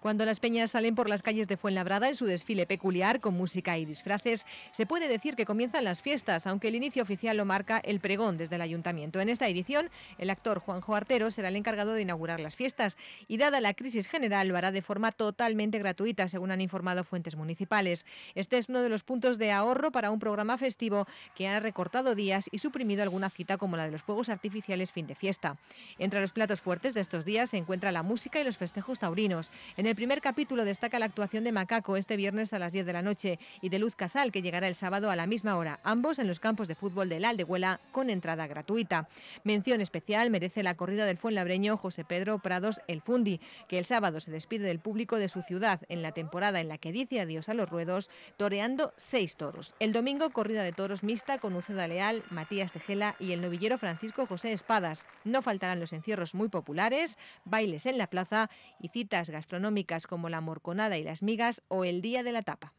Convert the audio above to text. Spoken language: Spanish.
Cuando las peñas salen por las calles de Fuenlabrada en su desfile peculiar con música y disfraces, se puede decir que comienzan las fiestas, aunque el inicio oficial lo marca el pregón desde el ayuntamiento. En esta edición, el actor Juanjo Artero será el encargado de inaugurar las fiestas y dada la crisis general lo hará de forma totalmente gratuita, según han informado fuentes municipales. Este es uno de los puntos de ahorro para un programa festivo que ha recortado días y suprimido alguna cita como la de los fuegos artificiales fin de fiesta. Entre los platos fuertes de estos días se encuentra la música y los festejos taurinos el primer capítulo destaca la actuación de Macaco este viernes a las 10 de la noche y de Luz Casal, que llegará el sábado a la misma hora, ambos en los campos de fútbol del Aldehuela con entrada gratuita. Mención especial merece la corrida del fuenlabreño José Pedro Prados El Fundi, que el sábado se despide del público de su ciudad en la temporada en la que dice adiós a los ruedos, toreando seis toros. El domingo, corrida de toros mixta con Uceda Leal, Matías Tejela y el novillero Francisco José Espadas. No faltarán los encierros muy populares, bailes en la plaza y citas gastronómicas como la morconada y las migas o el Día de la Tapa.